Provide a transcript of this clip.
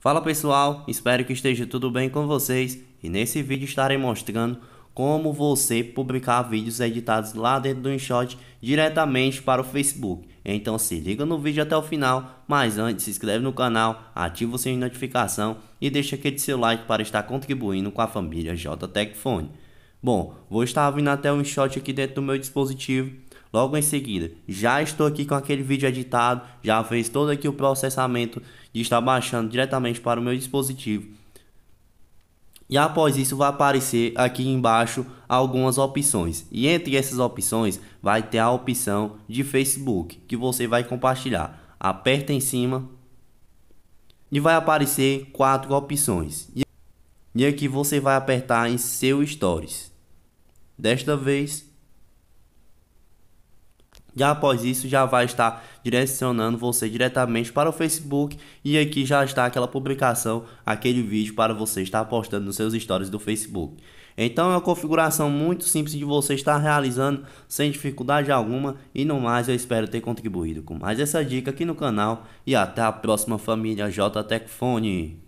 Fala pessoal, espero que esteja tudo bem com vocês e nesse vídeo estarei mostrando como você publicar vídeos editados lá dentro do InShot diretamente para o Facebook. Então se liga no vídeo até o final, mas antes se inscreve no canal, ativa o sininho de notificação e deixa aquele seu like para estar contribuindo com a família JTech Phone. Bom, vou estar vindo até o InShot aqui dentro do meu dispositivo Logo em seguida, já estou aqui com aquele vídeo editado, já fez todo aqui o processamento de estar baixando diretamente para o meu dispositivo. E após isso vai aparecer aqui embaixo algumas opções. E entre essas opções vai ter a opção de Facebook que você vai compartilhar. Aperta em cima e vai aparecer quatro opções. E aqui você vai apertar em seu Stories. Desta vez já após isso, já vai estar direcionando você diretamente para o Facebook e aqui já está aquela publicação, aquele vídeo para você estar postando nos seus stories do Facebook. Então é uma configuração muito simples de você estar realizando sem dificuldade alguma e no mais eu espero ter contribuído com mais essa dica aqui no canal e até a próxima família JTecFone.